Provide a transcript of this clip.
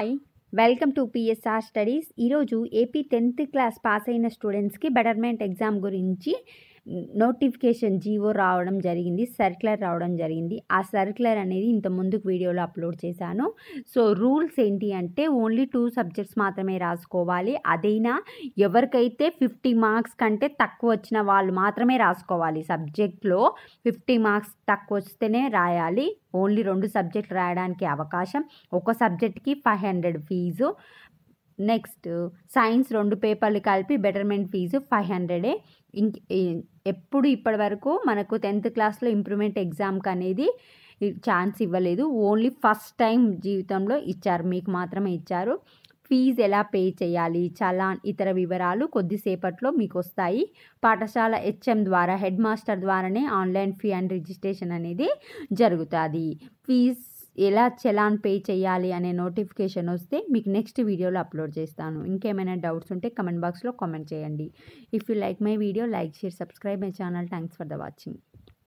hi welcome to PSR studies ఈరోజు AP tenth class pass అయిన స్టూడెంట్స్కి బెటర్మెంట్ ఎగ్జామ్ గురించి నోటిఫికేషన్ జీవో రావడం జరిగింది సర్క్యులర్ రావడం జరిగింది ఆ సర్క్యులర్ అనేది ఇంత ముందుకు వీడియోలో అప్లోడ్ చేశాను సో రూల్స్ ఏంటి అంటే ఓన్లీ టూ సబ్జెక్ట్స్ మాత్రమే రాసుకోవాలి అదైనా ఎవరికైతే ఫిఫ్టీ మార్క్స్ కంటే తక్కువ వచ్చిన వాళ్ళు మాత్రమే రాసుకోవాలి సబ్జెక్ట్లో ఫిఫ్టీ మార్క్స్ తక్కువ వస్తేనే రాయాలి ఓన్లీ రెండు సబ్జెక్టులు రాయడానికి అవకాశం ఒక సబ్జెక్ట్కి five hundred fees next science రెండు పేపర్లు కలిపి బెటర్మెంట్ ఫీజు ఫైవ్ హండ్రెడే ఎప్పుడు ఇప్పటి వరకు మనకు టెన్త్ క్లాస్లో ఇంప్రూవ్మెంట్ ఎగ్జామ్కి అనేది ఛాన్స్ ఇవ్వలేదు ఓన్లీ ఫస్ట్ టైం జీవితంలో ఇచ్చారు మీకు మాత్రమే ఇచ్చారు ఫీజు ఎలా పే చేయాలి చలాన్ ఇతర వివరాలు కొద్దిసేపట్లో మీకు వస్తాయి పాఠశాల హెచ్ఎం ద్వారా హెడ్ మాస్టర్ ద్వారానే ఆన్లైన్ ఫీ అండ్ రిజిస్ట్రేషన్ అనేది జరుగుతుంది ఫీజు ఎలా చలాన్ పే చేయాలి అనే నోటిఫికేషన్ వస్తే మీకు నెక్స్ట్ వీడియోలో అప్లోడ్ చేస్తాను ఇంకేమైనా డౌట్స్ ఉంటే కమెంట్ బాక్స్లో కామెంట్ చేయండి if you like my video like share subscribe my channel thanks for the watching